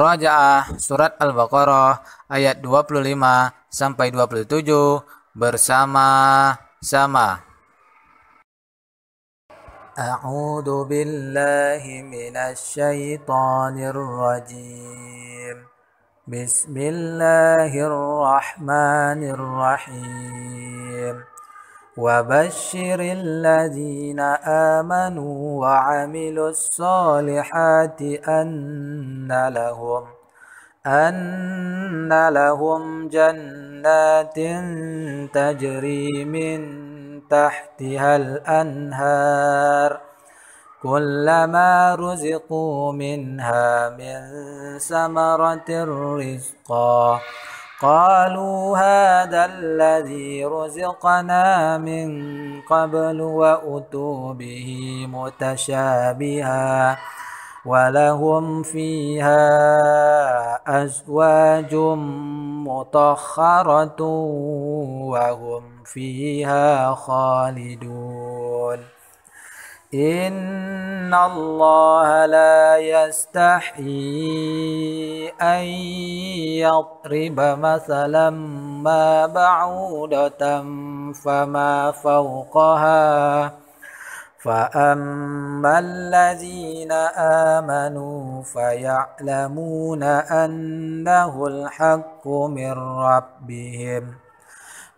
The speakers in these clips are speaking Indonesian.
Muroja'ah surat Al-Baqarah ayat 25 sampai 27 bersama sama. A'udzu billahi minasy syaithanir rajim. Bismillahirrahmanirrahim. وبشر الذين آمنوا وعملوا الصالحات أن لهم أن لهم جنات تجري من تحتها الأنهار كلما رزقوا منها من ثمرة رزقا قالوا هذا الذي رزقنا من قبل وأتوا به متشابها ولهم فيها أزواج مطهرة وهم فيها خالدون إن الله لا يستحي أن يضرب مثلا ما بعودة فما فوقها فأما الذين آمنوا فيعلمون أنه الحق من ربهم ۖ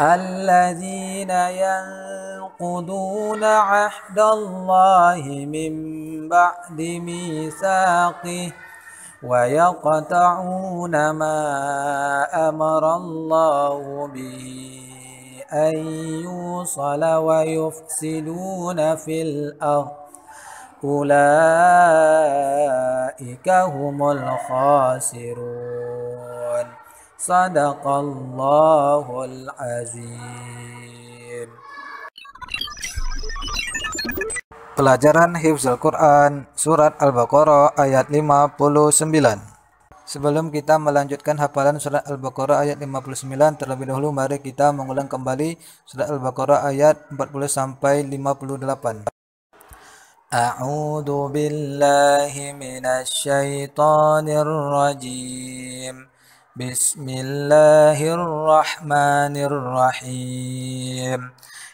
الذين ينقضون عهد الله من بعد ميثاقه ويقطعون ما أمر الله به أن يوصل ويفسدون في الأرض أولئك هم الخاسرون Sadaqallahul azim. Pelajaran Hifzul Quran Surat Al-Baqarah ayat 59 Sebelum kita melanjutkan hafalan surat Al-Baqarah ayat 59, terlebih dahulu mari kita mengulang kembali surat Al-Baqarah ayat 40 sampai 58. A'udzu billahi minasy syaithanir rajim. بسم الله الرحمن الرحيم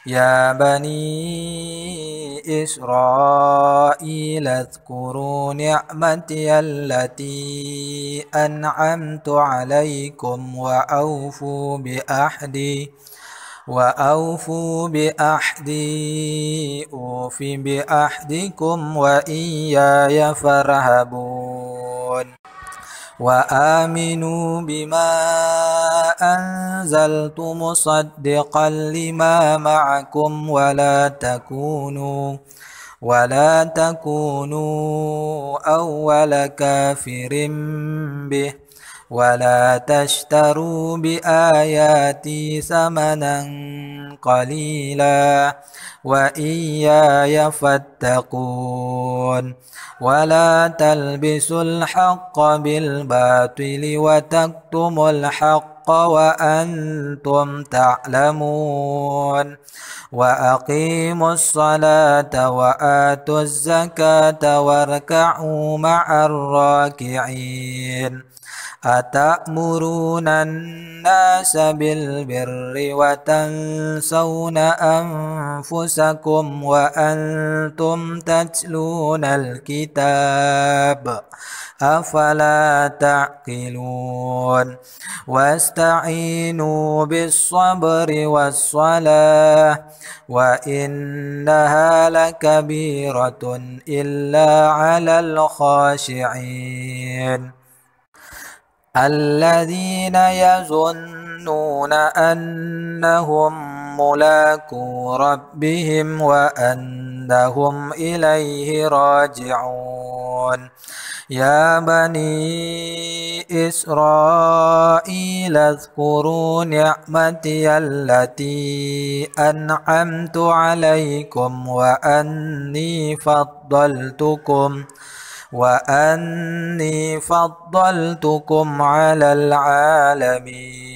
يا بني إسرائيل اذكروا نعمتي التي أنعمت عليكم وأوفوا بأحدي وأوفوا بأحدي أوف بأحدكم وإياي فارهبون وآمنوا بما أنزلت مصدقا لما معكم ولا تكونوا ولا تكونوا أول كافر به ولا تشتروا بآياتي ثمنا قليلا وإياي فاتقون ولا تلبسوا الحق بالباطل وتكتموا الحق وأنتم تعلمون وأقيموا الصلاة وآتوا الزكاة واركعوا مع الراكعين أتأمرون الناس بالبر وتنسون أنفسكم وأنتم تتلون الكتاب أفلا تعقلون واستعينوا بالصبر والصلاة وإنها لكبيرة إلا على الخاشعين الذين يظنون أنهم ملاكو ربهم وأنهم إليه راجعون يا بني إسرائيل اذكروا نعمتي التي أنعمت عليكم وأني فضلتكم وأني فضلتكم على العالمين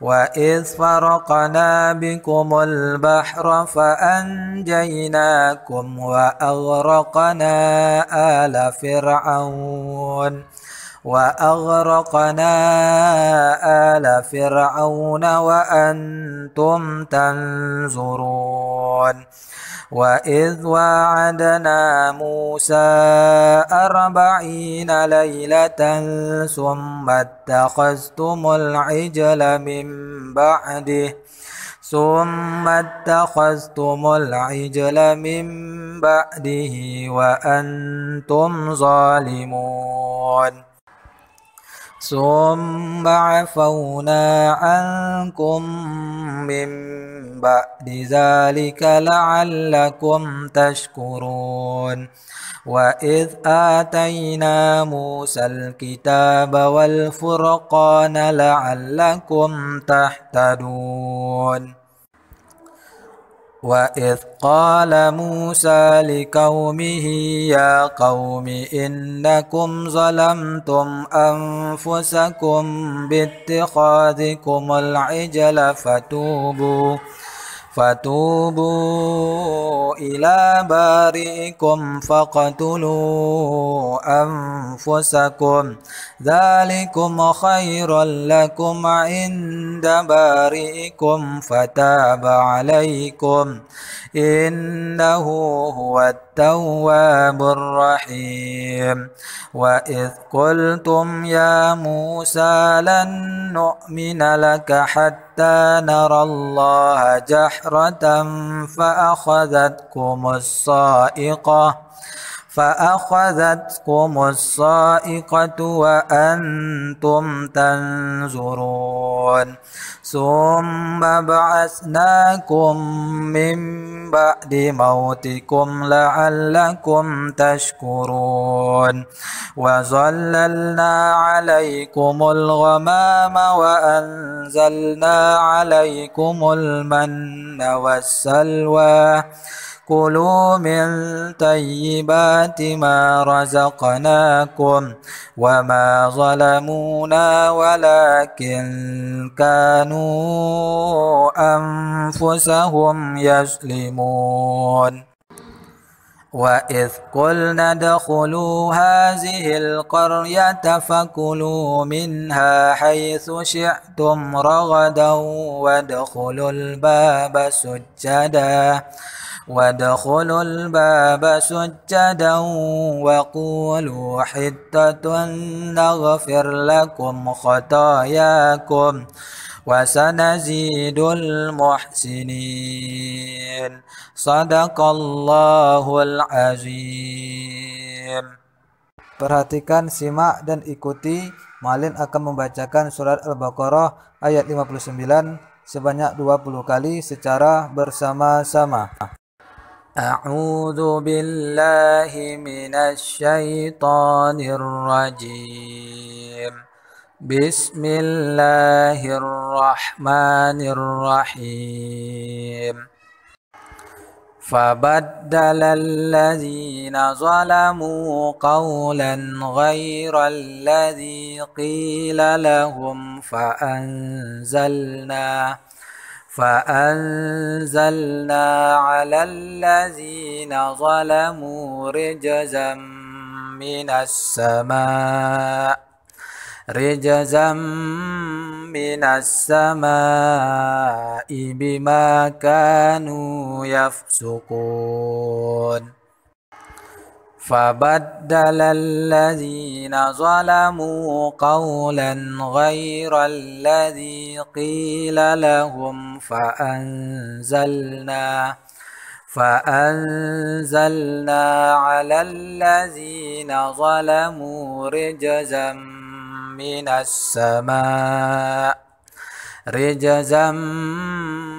وإذ فرقنا بكم البحر فأنجيناكم وأغرقنا آل فرعون وأغرقنا آل فرعون وأنتم تنظرون وإذ وعدنا موسى أربعين ليلة ثم اتخذتم العجل من بعده ثم اتخذتم العجل من بعده وأنتم ظالمون ثم عفونا عنكم من بعد ذلك لعلكم تشكرون وإذ آتينا موسى الكتاب والفرقان لعلكم تهتدون وإذ قال موسى لقومه يا قوم إنكم ظلمتم أنفسكم باتخاذكم العجل فتوبوا فتوبوا إلى بارئكم فاقتلوا أنفسكم ذلكم خير لكم عند بارئكم فتاب عليكم إنه هو التواب الرحيم وإذ قلتم يا موسى لن نؤمن لك حتى نرى الله جحرة فأخذتكم الصائقة فأخذتكم الصائقة وأنتم تنظرون ثم بعثناكم من بعد موتكم لعلكم تشكرون وظللنا عليكم الغمام وأنزلنا عليكم المن والسلوى كلوا من طيبات ما رزقناكم وما ظلمونا ولكن كانوا أنفسهم يسلمون وإذ قلنا ادخلوا هذه القرية فكلوا منها حيث شئتم رغدا وادخلوا الباب سجدا وادخلوا الباب سجدا وقولوا حتة نغفر لكم خطاياكم وسنزيد المحسنين صدق الله العظيم Perhatikan, simak, dan ikuti. Malin akan membacakan surat Al-Baqarah ayat 59 sebanyak 20 kali secara bersama-sama. أعوذ بالله من الشيطان الرجيم بسم الله الرحمن الرحيم فبدل الذين ظلموا قولا غير الذي قيل لهم فأنزلناه فأنزلنا على الذين ظلموا رجزا من السماء رجزا من السماء بما كانوا يفسقون فبدل الذين ظلموا قولا غير الذي قيل لهم فأنزلنا فأنزلنا على الذين ظلموا رجزا من السماء رجزا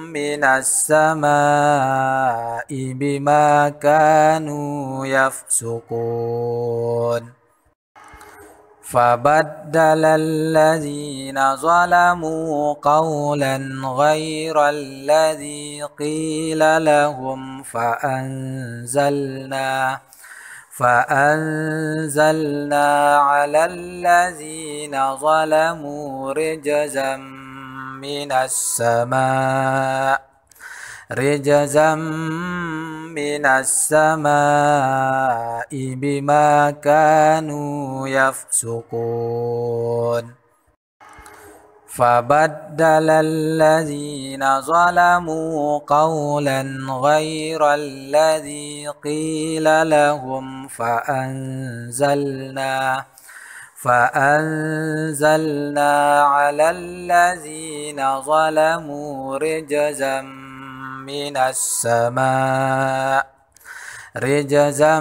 من السماء بما كانوا يفسقون فبدل الذين ظلموا قولا غير الذي قيل لهم فأنزلنا فأنزلنا على الذين ظلموا رجزا من السماء رجزا من السماء بما كانوا يفسقون فبدل الذين ظلموا قولا غير الذي قيل لهم فأنزلناه فأنزلنا على الذين ظلموا رجزا من السماء رجزا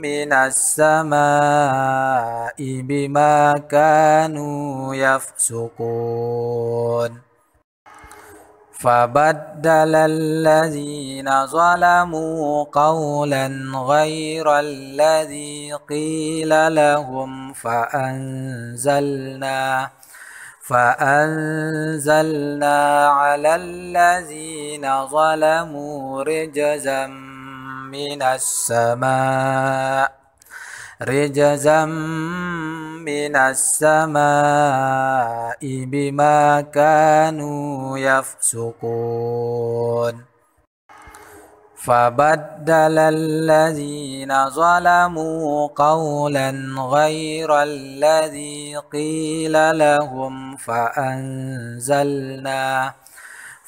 من السماء بما كانوا يفسقون فبدل الذين ظلموا قولا غير الذي قيل لهم فأنزلنا فأنزلنا على الذين ظلموا رجزا من السماء رجزا من السماء بما كانوا يفسقون فبدل الذين ظلموا قولا غير الذي قيل لهم فأنزلنا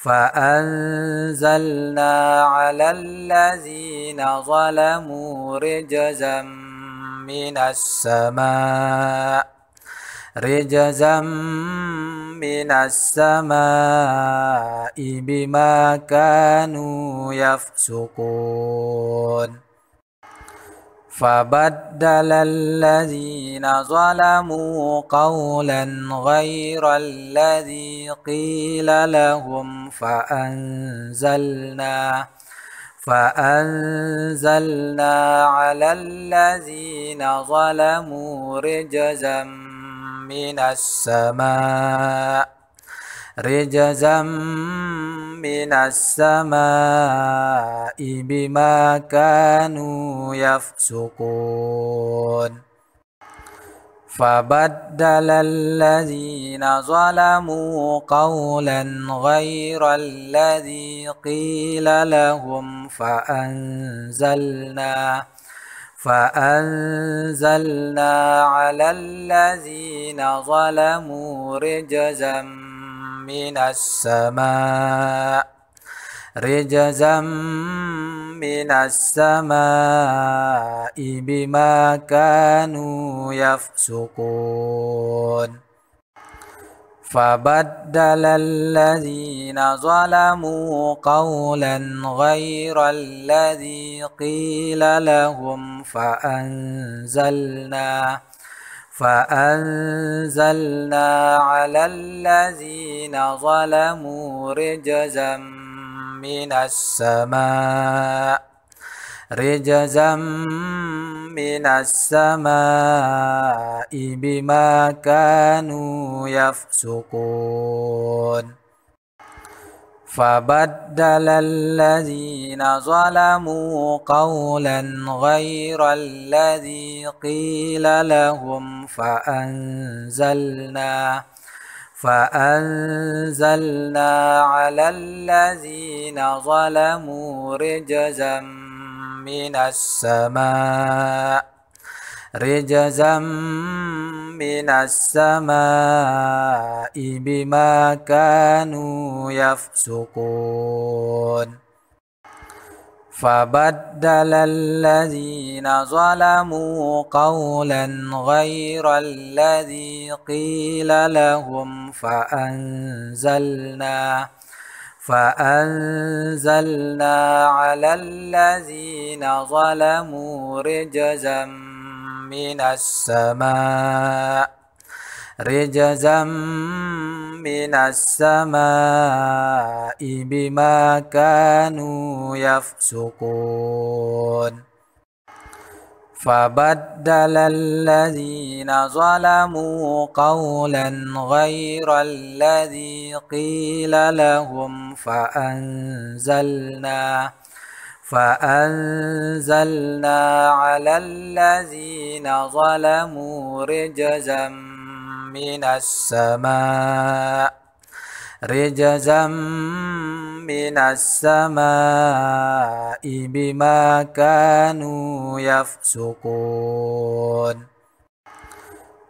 فأنزلنا على الذين ظلموا رجزا من السماء رجزا من السماء بما كانوا يفسقون فبدل الذين ظلموا قولا غير الذي قيل لهم فأنزلنا فأنزلنا على الذين ظلموا رجزا من السماء رجزا من السماء بما كانوا يفسقون فبدل الذين ظلموا قولا غير الذي قيل لهم فأنزلنا فأنزلنا على الذين ظلموا رجزا من السماء رجزا من السماء بما كانوا يفسقون فبدل الذين ظلموا قولا غير الذي قيل لهم فأنزلنا فأنزلنا على الذين ظلموا رجزا من السماء رجزا من السماء بما كانوا يفسقون فبدل الذين ظلموا قولا غير الذي قيل لهم فأنزلنا فأنزلنا على الذين ظلموا رجزا من السماء رجزا من السماء بما كانوا يفسقون فبدل الذين ظلموا قولا غير الذي قيل لهم فأنزلنا فأنزلنا على الذين ظلموا رجزا من السماء رجزا من السماء بما كانوا يفسقون فبدل الذين ظلموا قولا غير الذي قيل لهم فأنزلنا فأنزلنا على الذين ظلموا رجزا من السماء رجزا من السماء بما كانوا يفسقون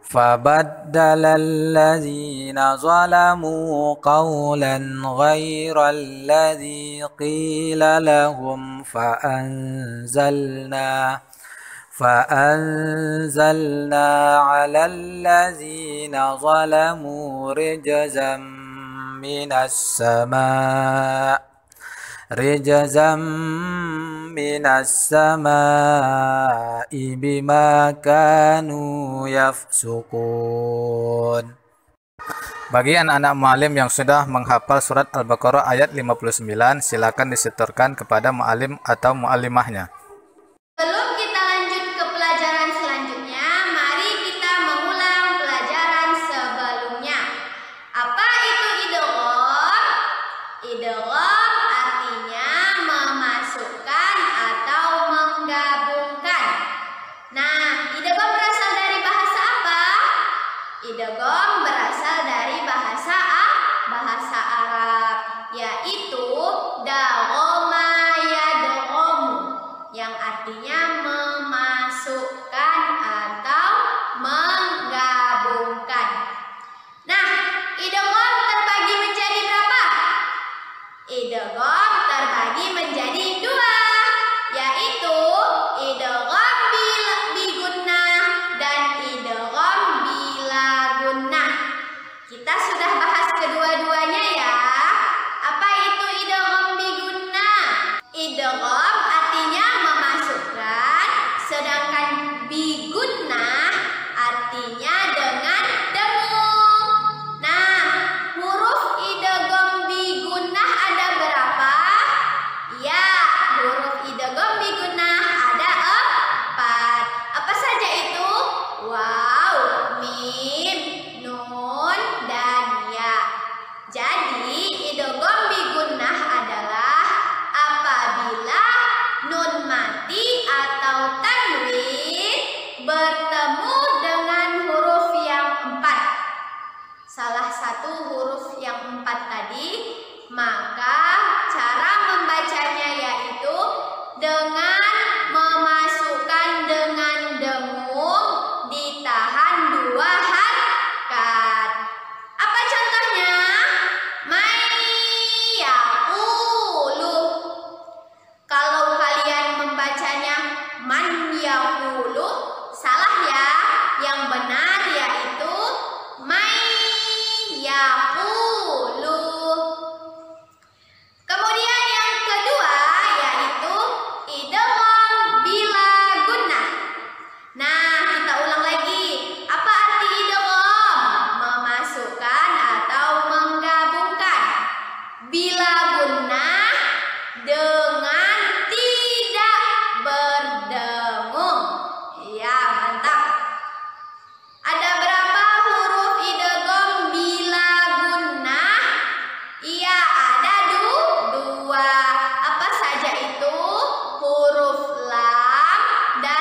فبدل الذين ظلموا قولا غير الذي قيل لهم فأنزلنا فأنزلنا على الذين ظلموا رجزا من السماء رجزا من السماء بما كانوا يفسقون Bagi anak-anak mualim yang sudah menghafal surat Al-Baqarah ayat 59, silakan disetorkan kepada mualim atau mualimahnya. Belum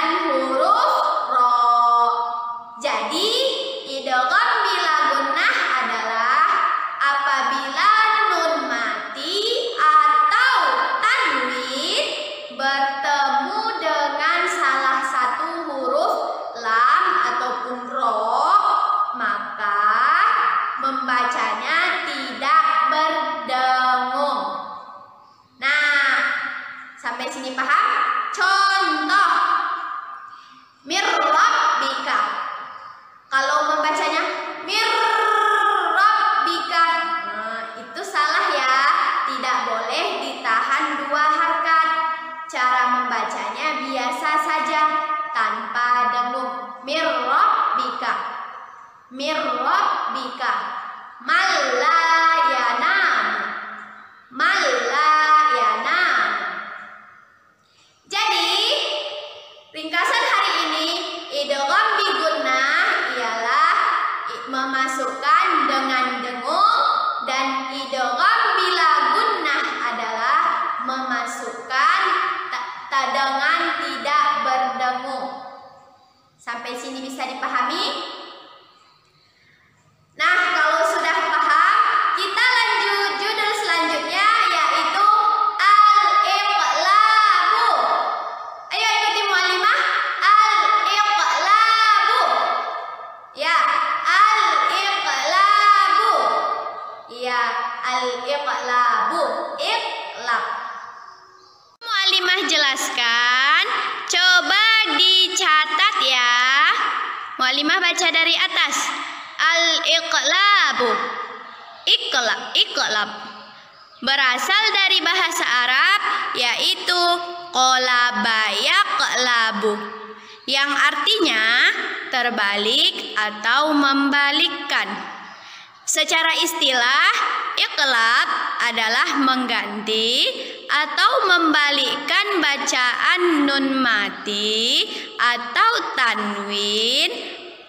and iqlab iklab berasal dari bahasa Arab yaitu kolabayaklabu yang artinya terbalik atau membalikkan. Secara istilah, iklab adalah mengganti atau membalikkan bacaan nun mati atau tanwin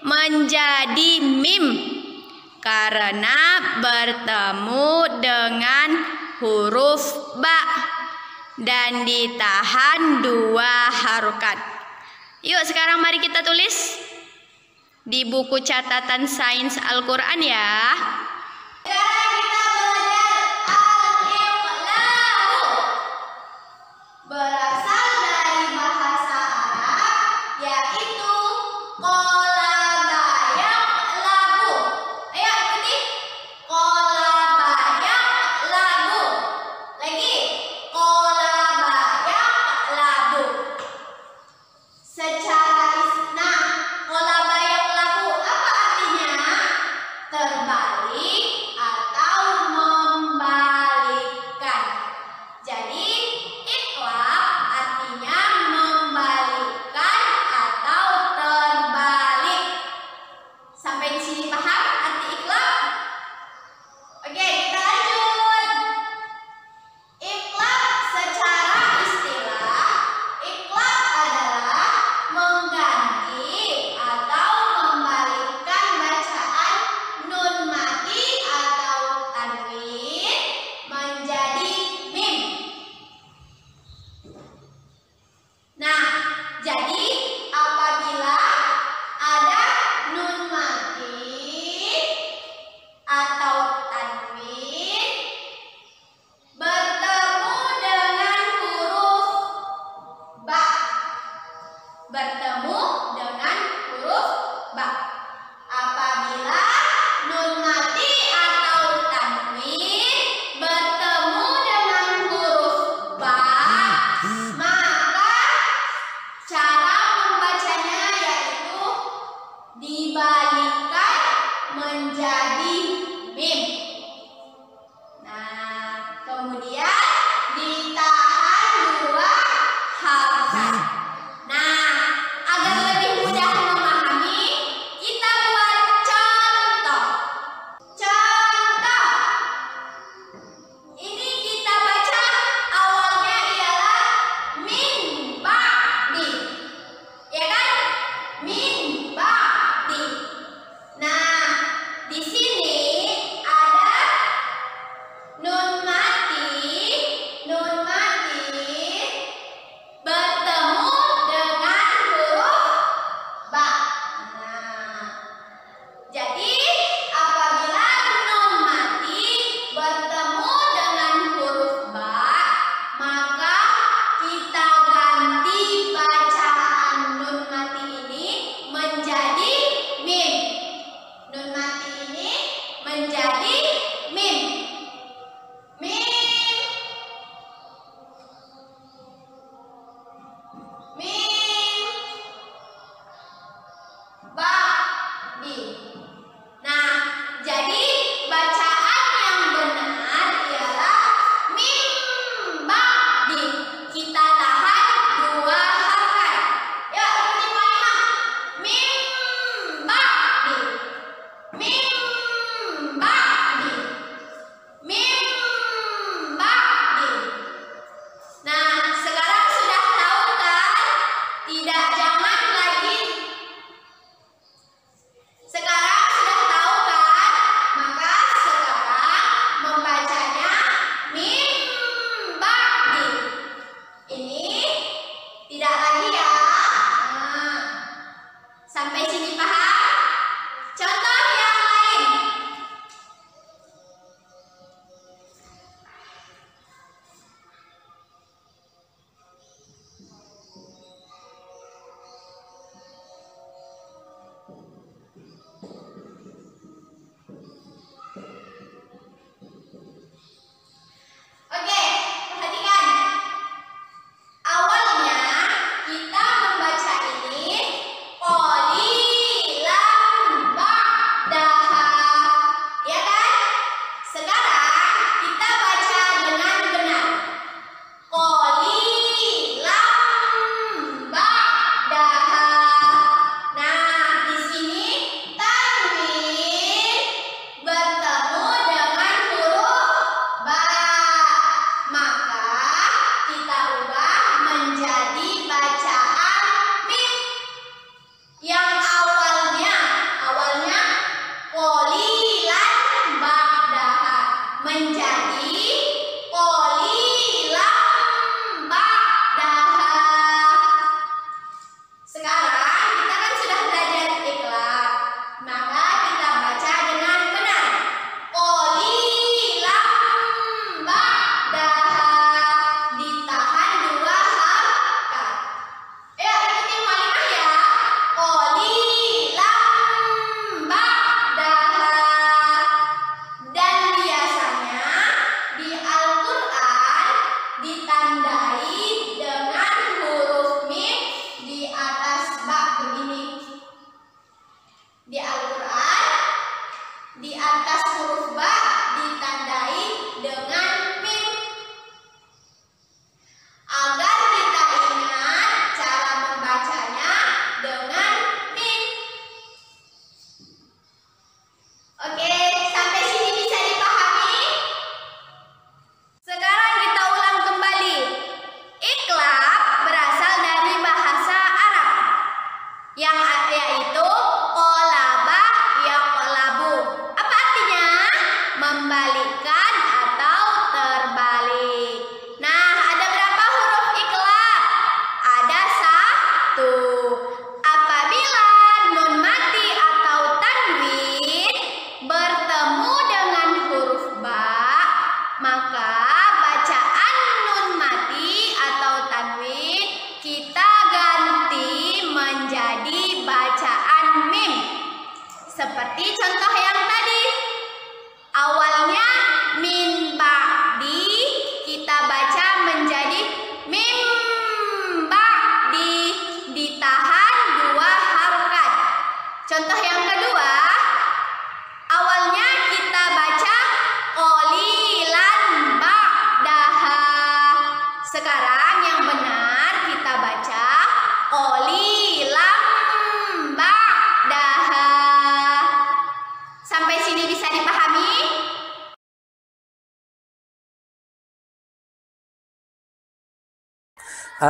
menjadi mim karena bertemu dengan huruf ba dan ditahan dua harokat. Yuk sekarang mari kita tulis di buku catatan sains Al-Quran ya. Berasa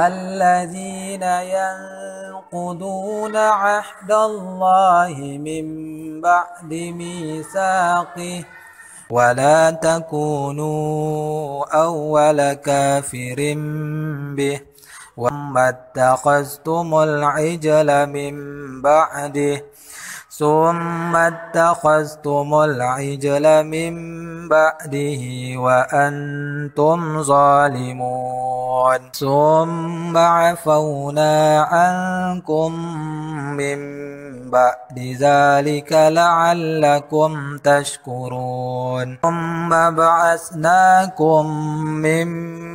الذين ينقضون عهد الله من بعد ميثاقه ولا تكونوا أول كافر به وما اتخذتم العجل من بعده ثم اتخذتم العجل من بعده وأنتم ظالمون ثم عفونا عنكم من بعد ذلك لعلكم تشكرون ثم بعثناكم من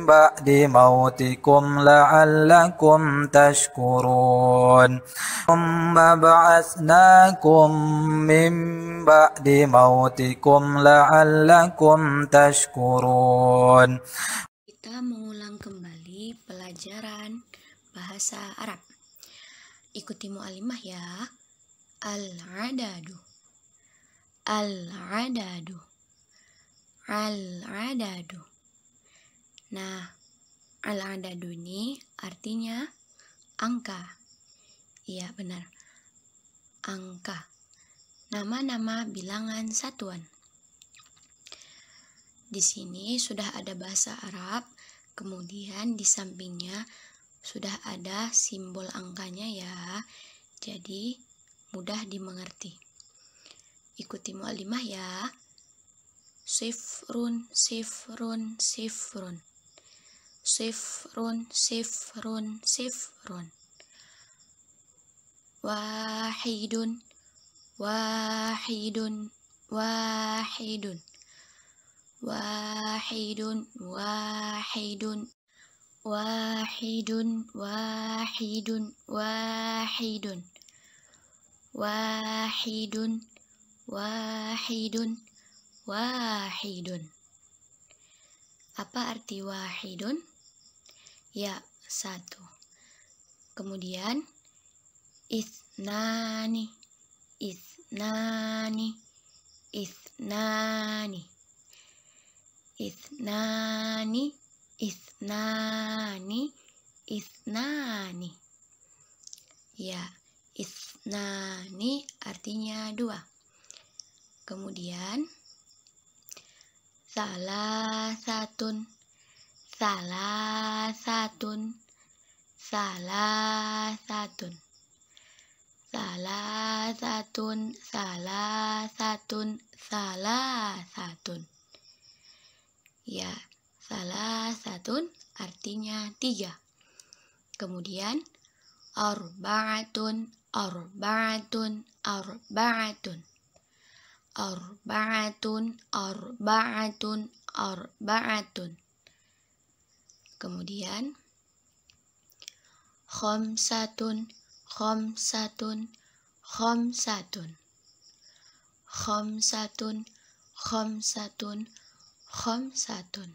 بعد موتكم لعلكم تشكرون ثم بعثناكم من بعد موتكم لعلكم تشكرون Kita mengulang kembali pelajaran bahasa Arab. Ikuti mu'alimah ya. Al-adadu Al-adadu Al-adadu Nah, al-adadu ini artinya angka. Iya, benar. Angka. Nama-nama bilangan satuan. Di sini sudah ada bahasa Arab, kemudian di sampingnya sudah ada simbol angkanya ya. Jadi, mudah dimengerti. Ikuti mu'alimah ya. Sifrun, sifrun, sifrun. Sifrun, sifrun, sifrun. Wahidun, wahidun, wahidun. Wahidun, wahidun, wahidun, wahidun, wahidun wahidun wahidun wahidun apa arti wahidun ya satu kemudian isnani isnani isnani isnani isnani isnani ya Ithnani artinya dua. Kemudian salah satun, salah satun, salah satun, salah satun, salah satun, salah satun. Ya, salah satun artinya tiga. Kemudian arba'atun, arba'atun arba'atun arba'atun arba'atun arba'atun kemudian khamsatun khamsatun khamsatun khamsatun khamsatun khamsatun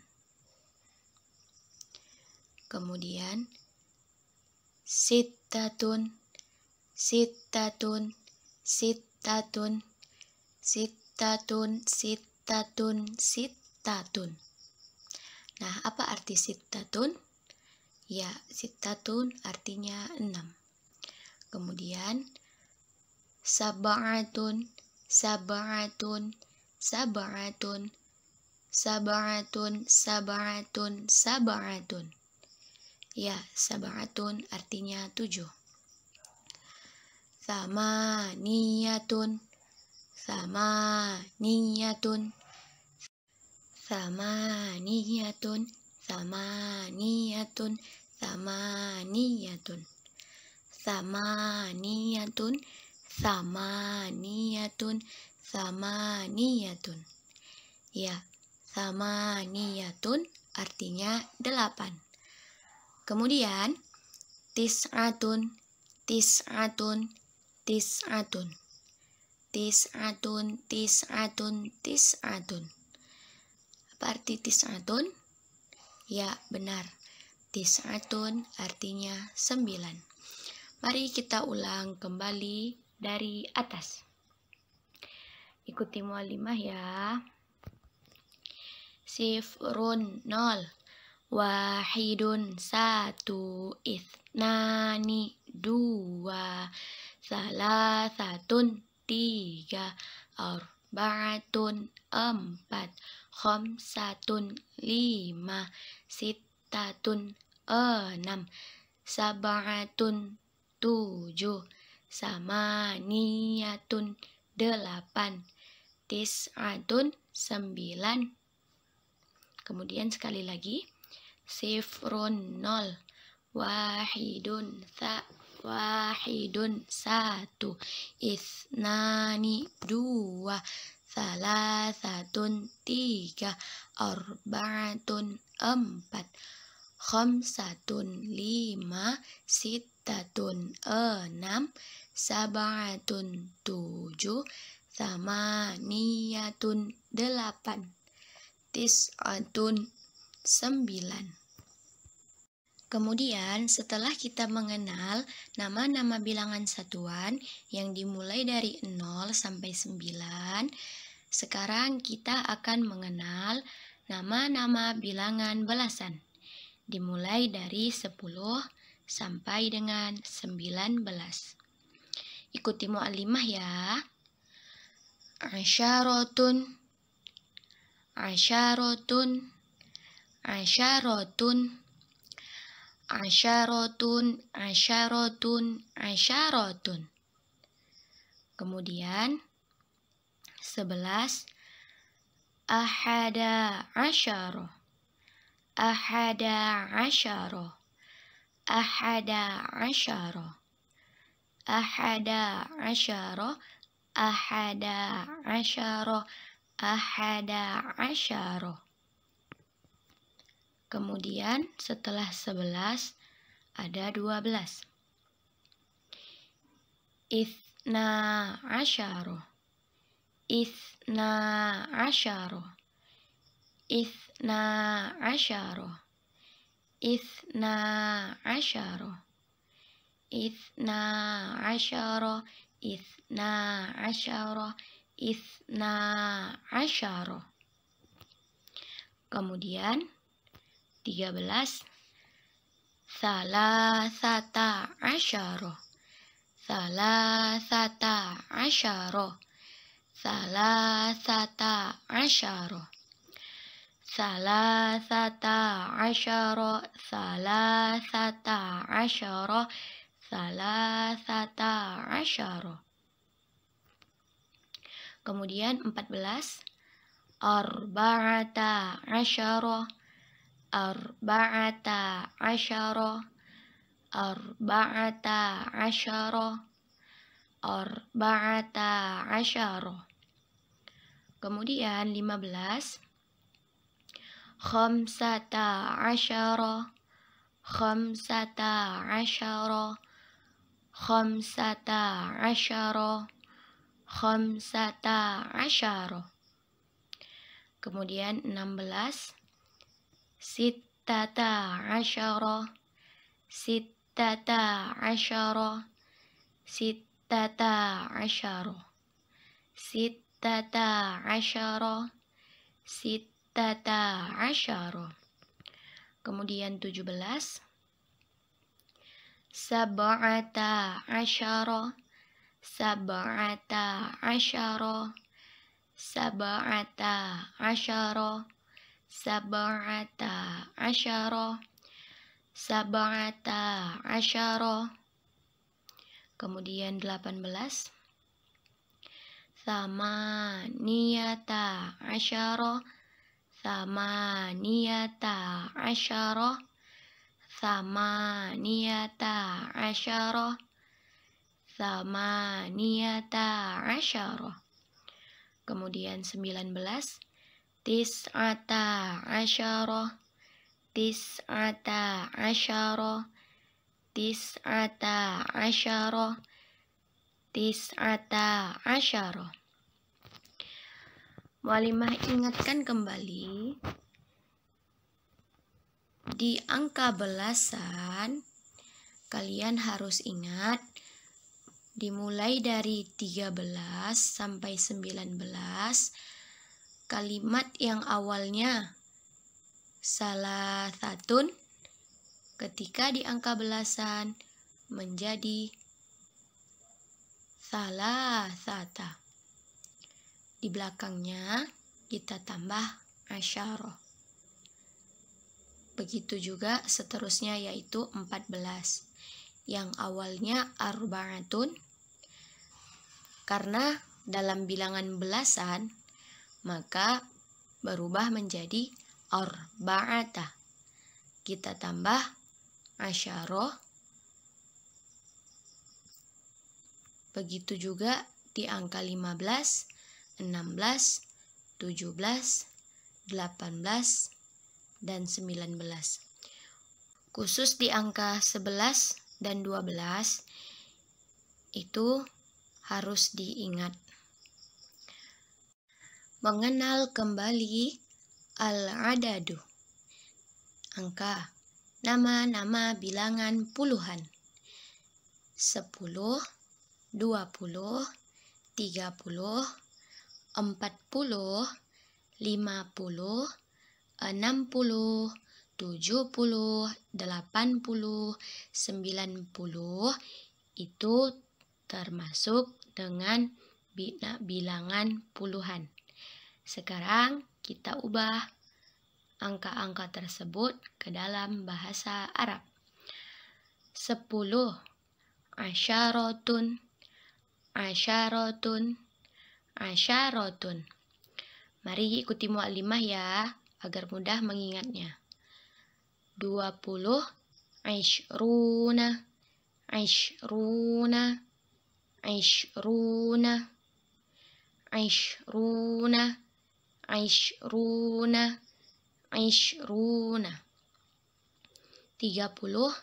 kemudian sittatun sittatun sitatun sitatun sitatun sitatun nah apa arti sitatun ya sitatun artinya enam kemudian sabaratun sabaratun sabaratun sabaratun sabaratun sabaratun ya sabaratun artinya tujuh sama niyatun sama niyatun sama niyatun sama niyatun sama niyatun sama niyatun sama niyatun sama niyatun ya sama niyatun artinya delapan kemudian tis'atun tis'atun tis'atun tis'atun tis'atun tis'atun apa arti tis'atun? ya benar tis'atun artinya sembilan mari kita ulang kembali dari atas ikuti mualimah ya sifrun nol wahidun satu ithnani dua salasatun tiga, arba'atun empat, khomsatun lima, sitatun enam, sabaratun tujuh, samaniyatun delapan, tis'atun sembilan. Kemudian sekali lagi, sifrun nol, wahidun tak wahidun satu isnani dua salasatun tiga arbaatun empat khamsatun lima sittatun enam sabatun tujuh samaniyatun delapan tis'atun sembilan Kemudian, setelah kita mengenal nama-nama bilangan satuan yang dimulai dari 0 sampai 9, sekarang kita akan mengenal nama-nama bilangan belasan. Dimulai dari 10 sampai dengan 19. Ikuti mu'alimah ya. Asyaratun Asyaratun Asyaratun asyaratun, asyaratun, asyaratun. Kemudian, sebelas, ahada asyara, ahada asyara, ahada asyara, ahada asyara, ahada asyara, ahada asyara. Kemudian setelah 11 ada 12. Isna asyaro. Isna asyaro. Isna asyaro. Isna asyaro. Isna asyaro. Isna asyaro. Isna asyaro. Kemudian 13 salah asyara Salasata salah Salasata asyara salah asyara Salasata salah Salasata asyara Kemudian 14 Arba'ata asyara arba'ata asyara arba'ata asyara arba'ata asyara kemudian 15 khamsata asyara khamsata asyara khamsata asyara khamsata asyara kemudian 16 sittata asyara sittata asyara sittata asyara sittata asyara sittata asyara kemudian tujuh belas sab'ata asyara sab'ata asyara sab'ata asyara sabarata asyara sabarata asyara kemudian 18 sama niyata asyara sama niyata asyara sama niyata asyara sama niyata asyara kemudian 19 tis'ata asyara tis'ata asyara tis'ata asyara tis'ata asyara Walimah ingatkan kembali di angka belasan kalian harus ingat dimulai dari 13 sampai 19 kalimat yang awalnya salah satu, ketika di angka belasan menjadi salah satu. Di belakangnya kita tambah asyara. Begitu juga seterusnya yaitu 14. Yang awalnya arba'atun karena dalam bilangan belasan maka berubah menjadi arba'ata. Kita tambah asyaroh. Begitu juga di angka 15, 16, 17, 18, dan 19. Khusus di angka 11 dan 12 itu harus diingat mengenal kembali al-adadu angka nama-nama bilangan puluhan 10 20 30 40 50 60 70 80 90 itu termasuk dengan bilangan puluhan sekarang kita ubah angka-angka tersebut ke dalam bahasa Arab. 10 asyaratun asyaratun asyaratun. Mari ikuti muallimah ya agar mudah mengingatnya. 20 asyruna asyruna asyruna asyruna Aishruna Aishruna Tiga puluh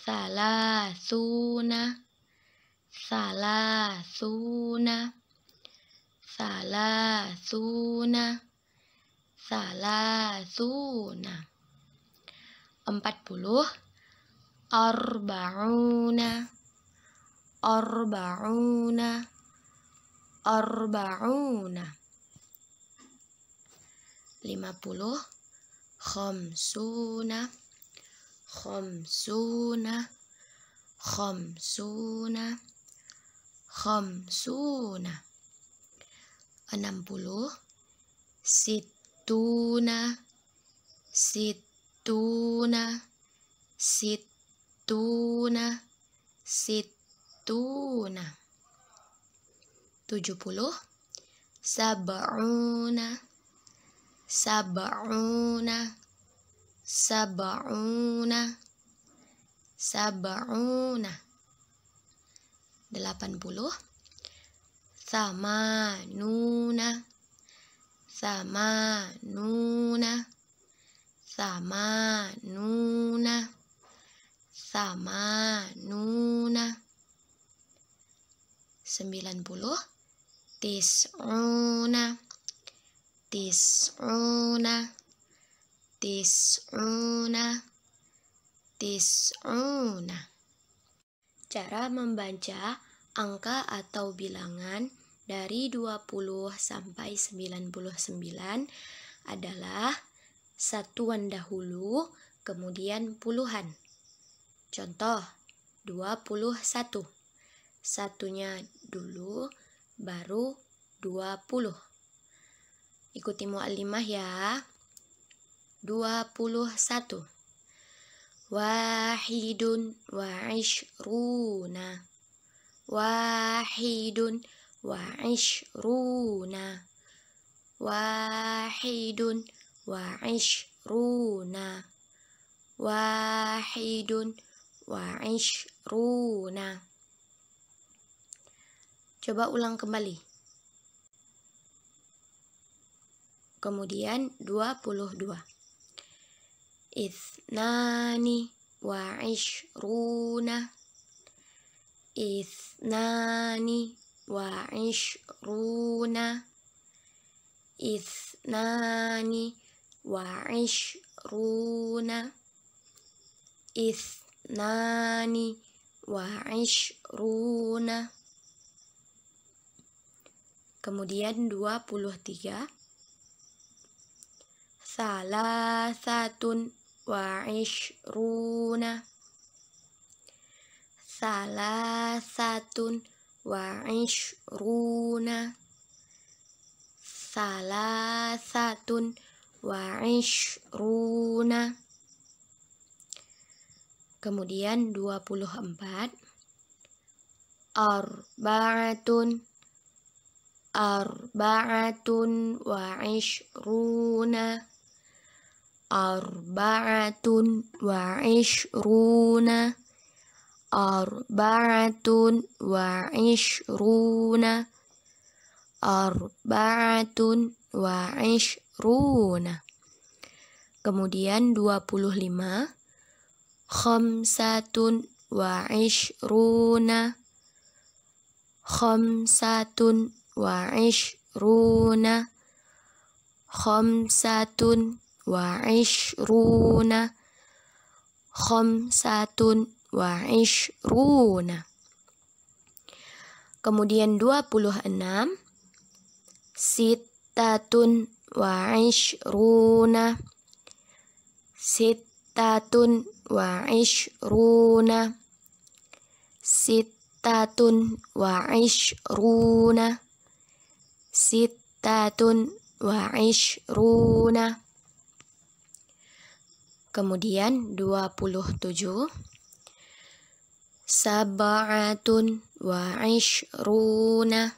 Salasuna Salasuna Salasuna Salasuna Empat puluh Arbauna Arbauna Arbauna 50 khamsuna khamsuna khamsuna khamsuna 60 situna situna situna situna 70 sab'una sab'una sab'una sab'una delapan puluh thamanuna thamanuna thamanuna thamanuna sembilan puluh tis'una tis'una tis'una tis'una Cara membaca angka atau bilangan dari 20 sampai 99 adalah satuan dahulu kemudian puluhan. Contoh 21. Satunya dulu baru 20. Ikuti mu'allimah ya. 21. Wahidun wa ishruna. Wahidun wa ishruna. Wahidun wa ishruna. Wahidun wa ishruna. Coba ulang kembali. kemudian 22. Ithnani wa ishruna Ithnani wa ishruna Ithnani wa ishruna Ithnani wa ishruna Kemudian 23 Salasatun wa ishruna Salasatun wa ishruna Salasatun wa ishruna Kemudian 24 Arba'atun Arba'atun wa ishruna arba'atun wa ishruna arba'atun wa ishruna arba'atun wa ishruna kemudian 25 khamsatun wa ishruna khamsatun wa ishruna khamsatun wa ishruna khamsatun wa ishruna kemudian 26 sittatun wa ishruna sittatun wa ishruna sittatun wa ishruna sittatun wa ishruna Kemudian 27 Saba'atun wa ishruna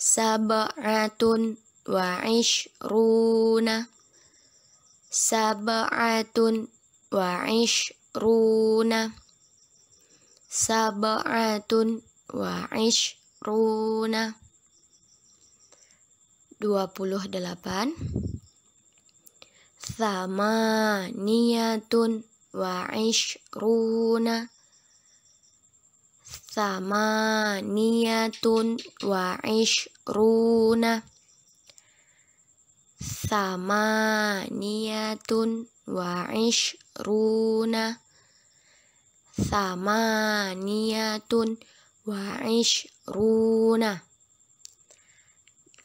Saba'atun wa ishruna Saba'atun wa ishruna Saba'atun wa ishruna 28 Thamaniyatun wa ishruna Thamaniyatun wa ishruna Thamaniyatun wa ishruna Thamaniyatun wa ishruna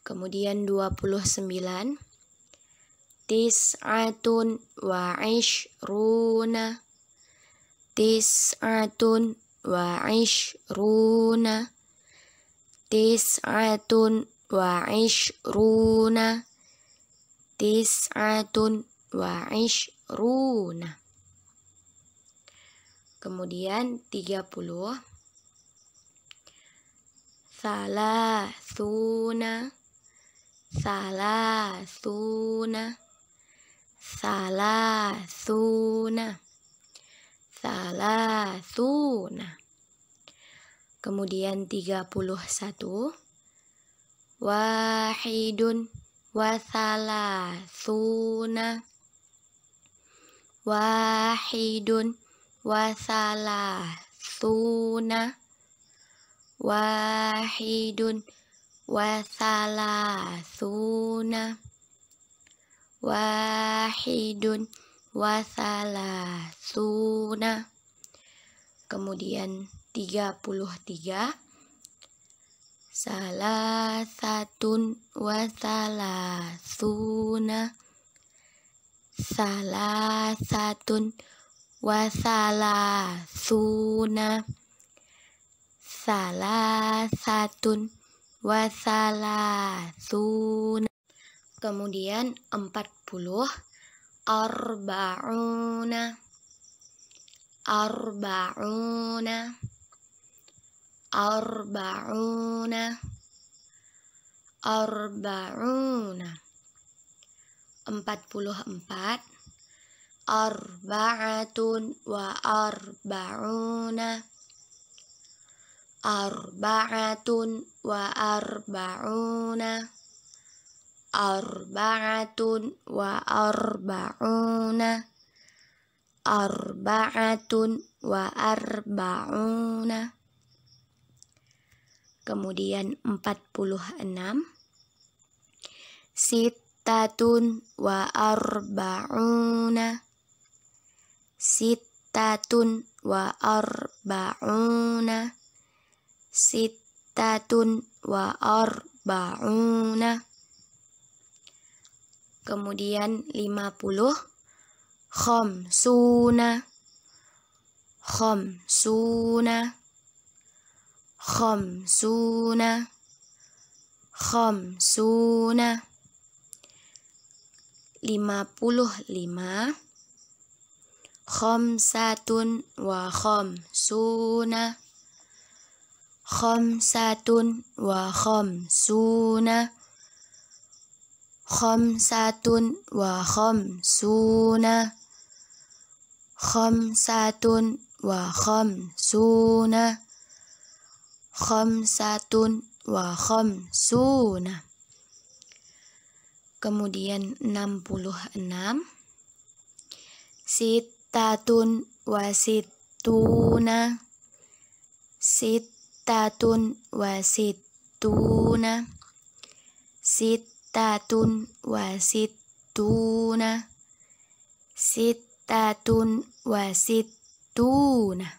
Kemudian 29 tis'atun wa ishruna tis'atun wa ishruna tis'atun wa ishruna tis'atun wa ishruna kemudian 30 salah salasuna Salasuna. Salasuna. Kemudian 31. Wahidun wasalasuna. Wahidun wasalasuna. Wahidun wasalasuna wahidun wasalasuna kemudian 33 salasatun wasalasuna salasatun wasalasuna salasatun wasalasuna Kemudian 40 arbauna arbauna arbauna arbauna 44 arba'atun wa arbauna arba'atun wa arbauna arba'atun wa arba'una arba'atun wa arba'una kemudian 46 sittatun wa arba'una sittatun wa arba'una sittatun wa arba'una Kemudian 50 suna Khom suna Khom lima puluh lima satun wa Khom satun wa suna khamsatun wa khamsuna khamsatun wa khamsuna khamsatun wa khamsuna kemudian 66 sitatun wa situna sitatun wa situna sit sittatun wa sittuna sittatun wa sittuna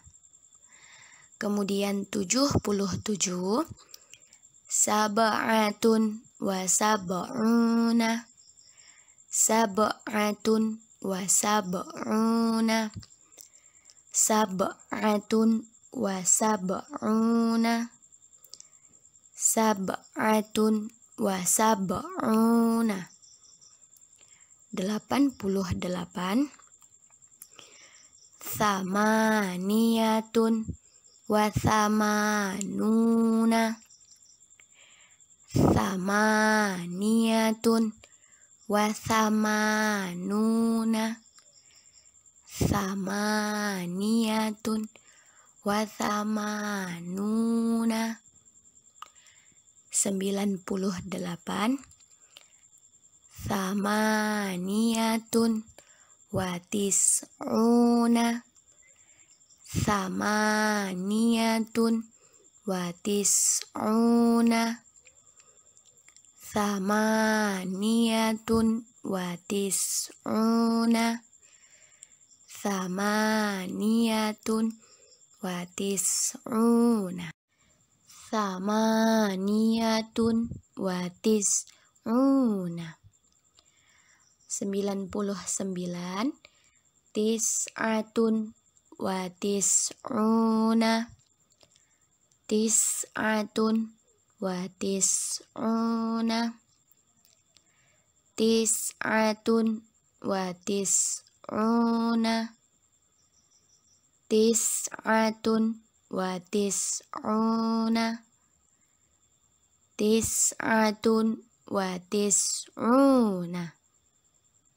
kemudian 77 sab'atun wa sab'una sab'atun wa sab'una sab'atun wa sab'una sab'atun wasab'una 88 Thamaniyatun sama niatun Thamaniyatun wa wasamanuna sama wa thamanuna 98 Thamaniyatun Watis'una Thamaniyatun Watis'una Thamaniyatun Watis'una Thamaniyatun Watis'una Samaniyatun watis una. Sembilan puluh sembilan. Tis'atun watis una. Tis'atun watis una. Tis'atun watis una. Tis'atun watis'una tis'atun watis'una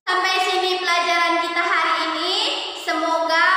Sampai sini pelajaran kita hari ini. Semoga